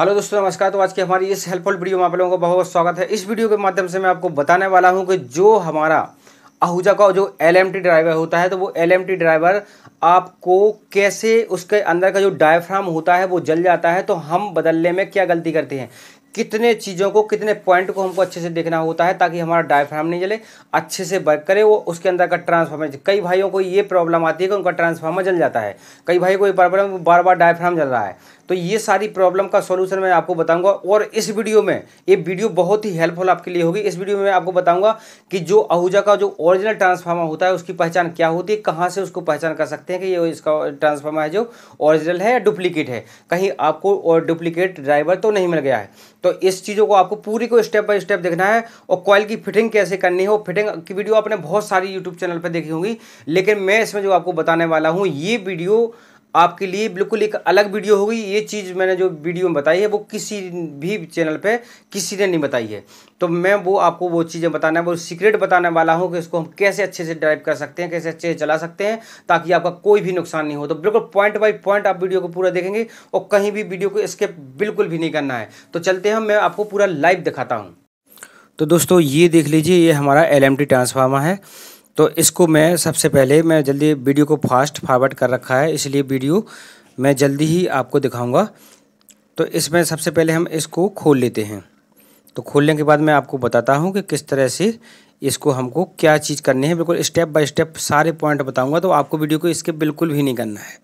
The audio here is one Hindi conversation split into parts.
हेलो दोस्तों नमस्कार तो आज की हमारी इस हेल्पफुल वीडियो में आप लोगों का बहुत बहुत स्वागत है इस वीडियो के माध्यम से मैं आपको बताने वाला हूं कि जो हमारा आहूजा का जो एल ड्राइवर होता है तो वो एल ड्राइवर आपको कैसे उसके अंदर का जो डायफ्राम होता है वो जल जाता है तो हम बदलने में क्या गलती करते हैं कितने चीज़ों को कितने पॉइंट को हमको अच्छे से देखना होता है ताकि हमारा डायफ्राम नहीं जले अच्छे से वर्क करे वो उसके अंदर का ट्रांसफार्मर कई भाइयों को ये प्रॉब्लम आती है कि उनका ट्रांसफार्मर जल जाता है कई भाई को ये प्रॉब्लम बार बार डायफ्राम जल रहा है तो ये सारी प्रॉब्लम का सोल्यूशन मैं आपको बताऊंगा और इस वीडियो में ये वीडियो बहुत ही हेल्पफुल आपके लिए होगी इस वीडियो में मैं आपको बताऊंगा कि जो आहूजा का जो ओरिजिनल ट्रांसफार्मर होता है उसकी पहचान क्या होती है कहाँ से उसको पहचान कर सकते हैं कि ये इसका ट्रांसफार्मर है जो ओरिजिनल है या डुप्लीकेट है कहीं आपको और डुप्लीकेट ड्राइवर तो नहीं मिल गया है तो इस चीज़ों को आपको पूरी को स्टेप बाय स्टेप देखना है और कॉयल की फिटिंग कैसे करनी हो फिटिंग की वीडियो आपने बहुत सारी यूट्यूब चैनल पर देखी होंगी लेकिन मैं इसमें जो आपको बताने वाला हूँ ये वीडियो आपके लिए बिल्कुल एक अलग वीडियो होगी ये चीज़ मैंने जो वीडियो में बताई है वो किसी भी चैनल पे किसी ने नहीं बताई है तो मैं वो आपको वो चीज़ें बताना वो सीक्रेट बताने वाला हूँ कि इसको हम कैसे अच्छे से ड्राइव कर सकते हैं कैसे अच्छे से चला सकते हैं ताकि आपका कोई भी नुकसान नहीं हो तो बिल्कुल पॉइंट बाई पॉइंट आप वीडियो को पूरा देखेंगे और कहीं भी वीडियो को स्केप बिल्कुल भी नहीं करना है तो चलते हम मैं आपको पूरा लाइव दिखाता हूँ तो दोस्तों ये देख लीजिए ये हमारा एल ट्रांसफार्मर है तो इसको मैं सबसे पहले मैं जल्दी वीडियो को फास्ट फॉरवर्ड कर रखा है इसलिए वीडियो मैं जल्दी ही आपको दिखाऊंगा तो इसमें सबसे पहले हम इसको खोल लेते हैं तो खोलने के बाद मैं आपको बताता हूँ कि किस तरह से इसको हमको क्या चीज़ करनी है बिल्कुल स्टेप बाय स्टेप सारे पॉइंट बताऊँगा तो आपको वीडियो को इसके बिल्कुल भी नहीं करना है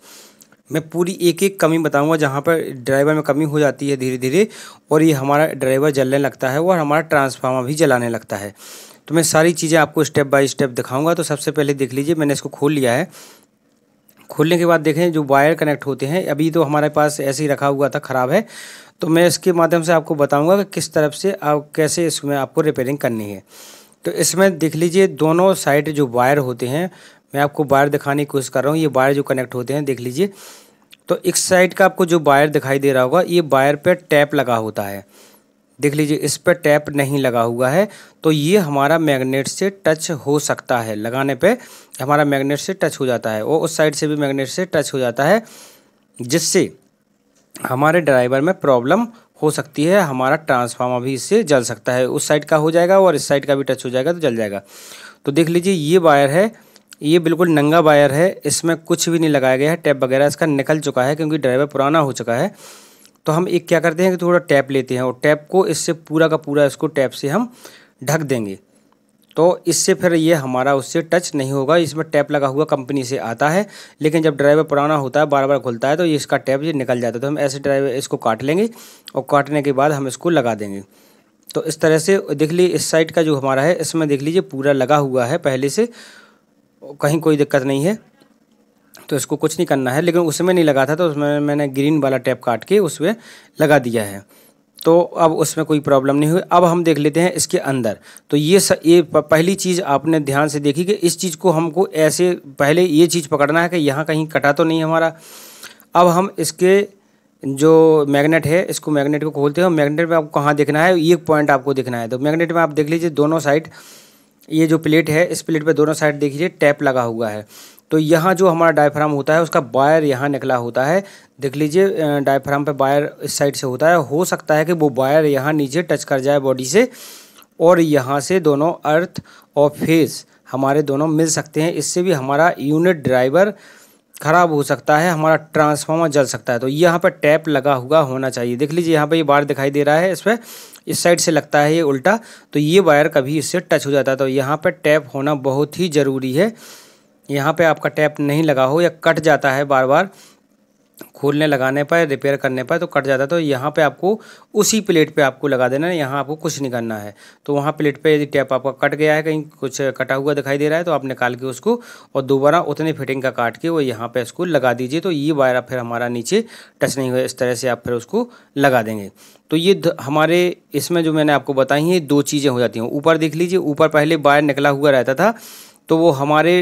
मैं पूरी एक एक कमी बताऊंगा जहाँ पर ड्राइवर में कमी हो जाती है धीरे धीरे और ये हमारा ड्राइवर जलने लगता है और हमारा ट्रांसफार्मर भी जलाने लगता है तो मैं सारी चीज़ें आपको स्टेप बाय स्टेप दिखाऊंगा तो सबसे पहले देख लीजिए मैंने इसको खोल लिया है खोलने के बाद देखें जो वायर कनेक्ट होते हैं अभी तो हमारे पास ऐसे ही रखा हुआ था ख़राब है तो मैं इसके माध्यम से आपको बताऊँगा कि किस तरफ से आप कैसे इसमें आपको रिपेयरिंग करनी है तो इसमें देख लीजिए दोनों साइड जो वायर होते हैं मैं आपको वायर दिखाने की कोशिश कर रहा हूँ ये वायर जो कनेक्ट होते हैं देख लीजिए तो एक साइड का आपको जो वायर दिखाई दे रहा होगा ये वायर पर टैप लगा होता है देख लीजिए इस पर टैप नहीं लगा हुआ है तो ये हमारा मैग्नेट से टच हो सकता है लगाने पे हमारा मैग्नेट से टच हो जाता है वो उस साइड से भी मैग्नेट से टच हो जाता है जिससे हमारे ड्राइवर में प्रॉब्लम हो सकती है हमारा ट्रांसफार्मर भी इससे जल सकता है उस साइड का हो जाएगा और इस साइड का भी टच हो जाएगा तो जल जाएगा तो देख लीजिए ये वायर है ये बिल्कुल नंगा वायर है इसमें कुछ भी नहीं लगाया गया है टैप वगैरह इसका निकल चुका है क्योंकि ड्राइवर पुराना हो चुका है तो हम एक क्या करते हैं कि थोड़ा टैप लेते हैं और टैप को इससे पूरा का पूरा इसको टैप से हम ढक देंगे तो इससे फिर ये हमारा उससे टच नहीं होगा इसमें टैप लगा हुआ कंपनी से आता है लेकिन जब ड्राइवर पुराना होता है बार बार खुलता है तो ये इसका टैप ये निकल जाता है तो हम ऐसे ड्राइवर इसको काट लेंगे और काटने के बाद हम इसको लगा देंगे तो इस तरह से देख लीजिए इस साइड का जो हमारा है इसमें देख लीजिए पूरा लगा हुआ है पहले से कहीं कोई दिक्कत नहीं है तो इसको कुछ नहीं करना है लेकिन उसमें नहीं लगा था तो उसमें मैंने ग्रीन वाला टैप काट के उसमें लगा दिया है तो अब उसमें कोई प्रॉब्लम नहीं हुई अब हम देख लेते हैं इसके अंदर तो ये स, ये पहली चीज़ आपने ध्यान से देखी कि इस चीज़ को हमको ऐसे पहले ये चीज़ पकड़ना है कि यहाँ कहीं कटा तो नहीं हमारा अब हम इसके जो मैग्नेट है इसको मैग्नेट को खोलते हैं मैग्नेट में आपको कहाँ देखना है ये पॉइंट आपको देखना है तो मैग्नेट में आप देख लीजिए दोनों साइड ये जो प्लेट है इस प्लेट पर दोनों साइड देख लीजिए टैप लगा हुआ है तो यहाँ जो हमारा डायफ्राम होता है उसका वायर यहाँ निकला होता है देख लीजिए डायफ्राम पे वायर इस साइड से होता है हो सकता है कि वो वायर यहाँ नीचे टच कर जाए बॉडी से और यहाँ से दोनों अर्थ और फेस हमारे दोनों मिल सकते हैं इससे भी हमारा यूनिट ड्राइवर ख़राब हो सकता है हमारा ट्रांसफार्मर जल सकता है तो यहाँ पर टैप लगा हुआ होना चाहिए देख लीजिए यहाँ पर ये बार दिखाई दे रहा है इस पर इस साइड से लगता है ये उल्टा तो ये वायर कभी इससे टच हो जाता है तो यहाँ पर टैप होना बहुत ही ज़रूरी है यहाँ पे आपका टैप नहीं लगा हो या कट जाता है बार बार खोलने लगाने पर रिपेयर करने पर तो कट जाता है तो यहाँ पे आपको उसी प्लेट पे आपको लगा देना है यहाँ आपको कुछ नहीं करना है तो वहाँ प्लेट पे यदि टैप आपका कट गया है कहीं कुछ कटा हुआ दिखाई दे रहा है तो आप निकाल के उसको और दोबारा उतने फिटिंग का काट के वो यहाँ पे इसको लगा दीजिए तो ये वायर फिर हमारा नीचे टच नहीं हुआ इस तरह से आप फिर उसको लगा देंगे तो ये हमारे इसमें जो मैंने आपको बताई हैं दो चीज़ें हो जाती हैं ऊपर देख लीजिए ऊपर पहले वायर निकला हुआ रहता था तो वो हमारे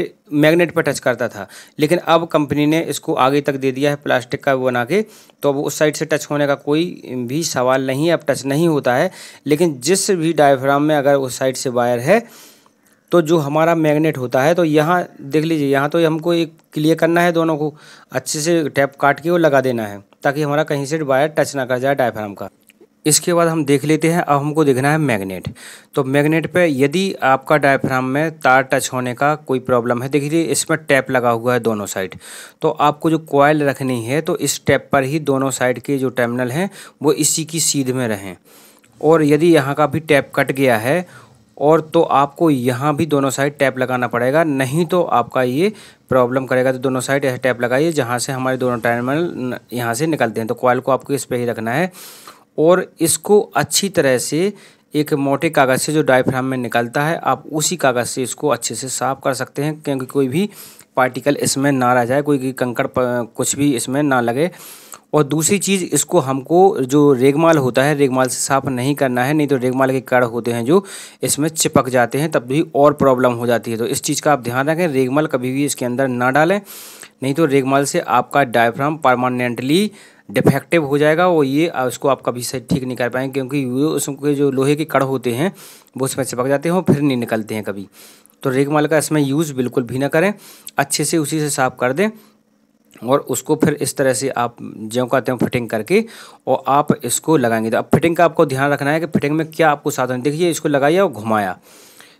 मैग्नेट पर टच करता था लेकिन अब कंपनी ने इसको आगे तक दे दिया है प्लास्टिक का बना के तो अब उस साइड से टच होने का कोई भी सवाल नहीं है अब टच नहीं होता है लेकिन जिस भी डायफ्राम में अगर उस साइड से वायर है तो जो हमारा मैग्नेट होता है तो यहाँ देख लीजिए यहाँ तो हमको एक क्लियर करना है दोनों को अच्छे से टैप काट के वो लगा देना है ताकि हमारा कहीं से वायर टच ना कर जाए डायफ्राम का इसके बाद हम देख लेते हैं अब हमको देखना है मैग्नेट तो मैग्नेट पे यदि आपका डायफ्राम में तार टच होने का कोई प्रॉब्लम है देखिए इसमें टैप लगा हुआ है दोनों साइड तो आपको जो कॉयल रखनी है तो इस टैप पर ही दोनों साइड के जो टर्मिनल हैं वो इसी की सीध में रहें और यदि यहाँ का भी टैप कट गया है और तो आपको यहाँ भी दोनों साइड टैप लगाना पड़ेगा नहीं तो आपका ये प्रॉब्लम करेगा तो दोनों साइड ऐसे टैप लगाइए जहाँ से हमारे दोनों टर्मिनल यहाँ से निकलते हैं तो कॉयल को आपको इस पर ही रखना है और इसको अच्छी तरह से एक मोटे कागज़ से जो डायफ्राम में निकलता है आप उसी कागज़ से इसको अच्छे से साफ कर सकते हैं क्योंकि कोई भी पार्टिकल इसमें ना रह जाए कोई कंकड़ कुछ भी इसमें ना लगे और दूसरी चीज़ इसको हमको जो रेगमाल होता है रेगमाल से साफ नहीं करना है नहीं तो रेगमाल के कड़ होते हैं जो इसमें चिपक जाते हैं तब भी और प्रॉब्लम हो जाती है तो इस चीज़ का आप ध्यान रखें रेगमाल कभी भी इसके अंदर ना डालें नहीं तो रेगमाल से आपका डायफ्राम परमानेंटली डिफेक्टिव हो जाएगा वो ये उसको आप कभी से ठीक नहीं कर पाएंगे क्योंकि उसके जो लोहे के कड़ होते हैं वो उसमें चिपक जाते हैं और फिर नहीं निकलते हैं कभी तो रेगमाल का इसमें यूज़ बिल्कुल भी ना करें अच्छे से उसी से साफ़ कर दें और उसको फिर इस तरह से आप ज्यों का त्यों फिटिंग करके और आप इसको लगाएंगे तो अब फिटिंग का आपको ध्यान रखना है कि फिटिंग में क्या आपको साधन देखिए इसको लगाया और घुमाया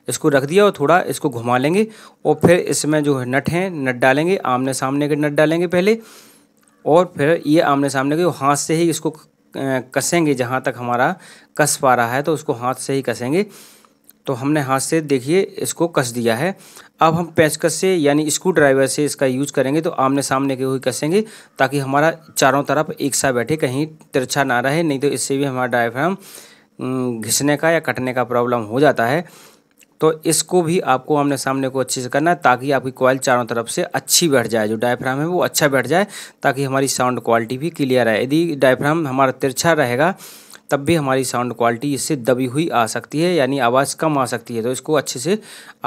इसको रख दिया और थोड़ा इसको घुमा लेंगे और फिर इसमें जो नट हैं नट डालेंगे आमने सामने के नट डालेंगे पहले और फिर ये आमने सामने के हाथ से ही इसको कसेंगे जहाँ तक हमारा कस पा रहा है तो उसको हाथ से ही कसेंगे तो हमने हाथ से देखिए इसको कस दिया है अब हम पेचकस से यानी स्क्रू ड्राइवर से इसका यूज करेंगे तो आमने सामने के हुई कसेंगे ताकि हमारा चारों तरफ एक साथ बैठे कहीं तिरछा ना रहे नहीं तो इससे भी हमारा ड्राइवर हम घिसने का या कटने का प्रॉब्लम हो जाता है तो इसको भी आपको आमने सामने को अच्छे से करना है ताकि आपकी कॉइल चारों तरफ से अच्छी बैठ जाए जो डायफ्राम है वो अच्छा बैठ जाए ताकि हमारी साउंड क्वालिटी भी क्लियर आए यदि डायफ्राम हमारा तिरछा रहेगा तब भी हमारी साउंड क्वालिटी इससे दबी हुई आ सकती है यानी आवाज़ कम आ सकती है तो इसको अच्छे से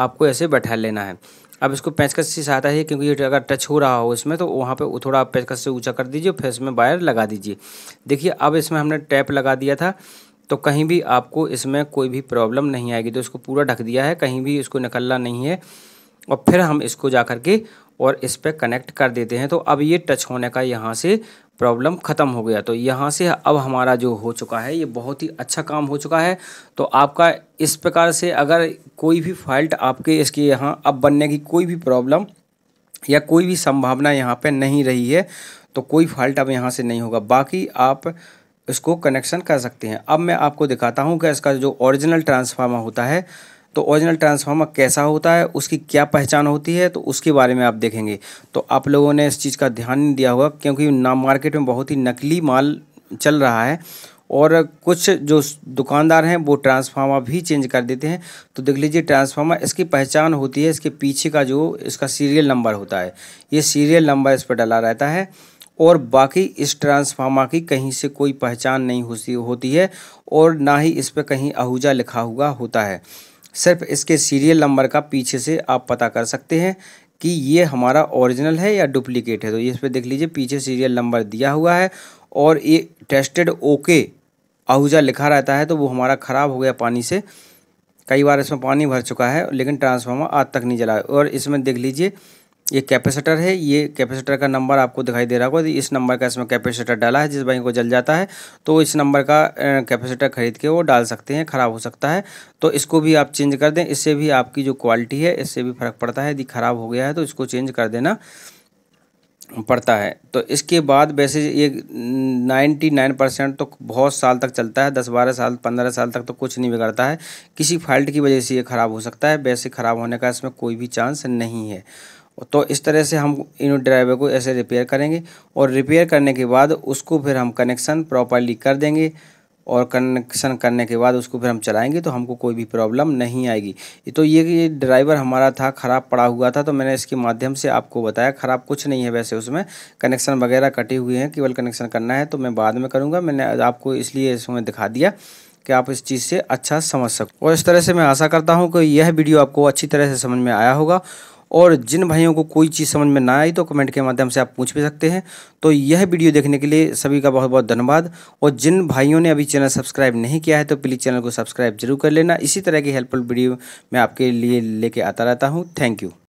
आपको ऐसे बैठा लेना है अब इसको पेचकस से सहायता है क्योंकि ये अगर टच हो रहा हो इसमें तो वहाँ पे थोड़ा आप पेचकस से ऊंचा कर दीजिए फिर इसमें वायर लगा दीजिए देखिए अब इसमें हमने टैप लगा दिया था तो कहीं भी आपको इसमें कोई भी प्रॉब्लम नहीं आएगी तो इसको पूरा ढक दिया है कहीं भी इसको निकलना नहीं है और फिर हम इसको जा कर के और इस पर कनेक्ट कर देते हैं तो अब ये टच होने का यहाँ से प्रॉब्लम ख़त्म हो गया तो यहाँ से अब हमारा जो हो चुका है ये बहुत ही अच्छा काम हो चुका है तो आपका इस प्रकार से अगर कोई भी फॉल्ट आपके इसके यहाँ अब बनने की कोई भी प्रॉब्लम या कोई भी संभावना यहाँ पे नहीं रही है तो कोई फॉल्ट अब यहाँ से नहीं होगा बाकी आप इसको कनेक्शन कर सकते हैं अब मैं आपको दिखाता हूँ कि इसका जो ओरिजिनल ट्रांसफार्मर होता है तो ओरिजिनल ट्रांसफार्मर कैसा होता है उसकी क्या पहचान होती है तो उसके बारे में आप देखेंगे तो आप लोगों ने इस चीज़ का ध्यान नहीं दिया होगा क्योंकि ना मार्केट में बहुत ही नकली माल चल रहा है और कुछ जो दुकानदार हैं वो ट्रांसफार्मर भी चेंज कर देते हैं तो देख लीजिए ट्रांसफार्मर इसकी पहचान होती है इसके पीछे का जो इसका सीरियल नंबर होता है ये सीरियल नंबर इस पर डला रहता है और बाकी इस ट्रांसफार्मर की कहीं से कोई पहचान नहीं होती होती है और ना ही इस पर कहीं आहूजा लिखा हुआ होता है सिर्फ इसके सीरियल नंबर का पीछे से आप पता कर सकते हैं कि ये हमारा ओरिजिनल है या डुप्लीकेट है तो इस पर देख लीजिए पीछे सीरियल नंबर दिया हुआ है और ये टेस्टेड ओके आहूजा लिखा रहता है तो वो हमारा ख़राब हो गया पानी से कई बार इसमें पानी भर चुका है लेकिन ट्रांसफार्मर आज तक नहीं जला और इसमें देख लीजिए ये कैपेसिटर है ये कैपेसिटर का नंबर आपको दिखाई दे रहा होगा इस नंबर का इसमें कैपेसिटर डाला है जिस भाई को जल जाता है तो इस नंबर का कैपेसिटर खरीद के वो डाल सकते हैं ख़राब हो सकता है तो इसको भी आप चेंज कर दें इससे भी आपकी जो क्वालिटी है इससे भी फ़र्क पड़ता है यदि ख़राब हो गया है तो इसको चेंज कर देना पड़ता है तो इसके बाद वैसे ये नाइन्टी नाइन परसेंट तो बहुत साल तक चलता है दस बारह साल पंद्रह साल तक तो कुछ नहीं बिगड़ता है किसी फॉल्ट की वजह से ये ख़राब हो सकता है वैसे ख़राब होने का इसमें कोई भी चांस नहीं है तो इस तरह से हम इन ड्राइवर को ऐसे रिपेयर करेंगे और रिपेयर करने के बाद उसको फिर हम कनेक्शन प्रॉपरली कर देंगे और कनेक्शन करने के बाद उसको फिर हम चलाएंगे तो हमको कोई भी प्रॉब्लम नहीं आएगी तो ये ये ड्राइवर हमारा था ख़राब पड़ा हुआ था तो मैंने इसके माध्यम से आपको बताया ख़राब कुछ नहीं है वैसे उसमें कनेक्शन वगैरह कटे हुए हैं केवल कनेक्शन करना है तो मैं बाद में करूँगा मैंने आपको इसलिए इसमें दिखा दिया कि आप इस चीज़ से अच्छा समझ सको और इस तरह से मैं आशा करता हूँ कि यह वीडियो आपको अच्छी तरह से समझ में आया होगा और जिन भाइयों को कोई चीज़ समझ में ना आई तो कमेंट के माध्यम से आप पूछ भी सकते हैं तो यह वीडियो देखने के लिए सभी का बहुत बहुत धन्यवाद और जिन भाइयों ने अभी चैनल सब्सक्राइब नहीं किया है तो प्लीज़ चैनल को सब्सक्राइब जरूर कर लेना इसी तरह की हेल्पफुल वीडियो मैं आपके लिए लेके आता रहता हूँ थैंक यू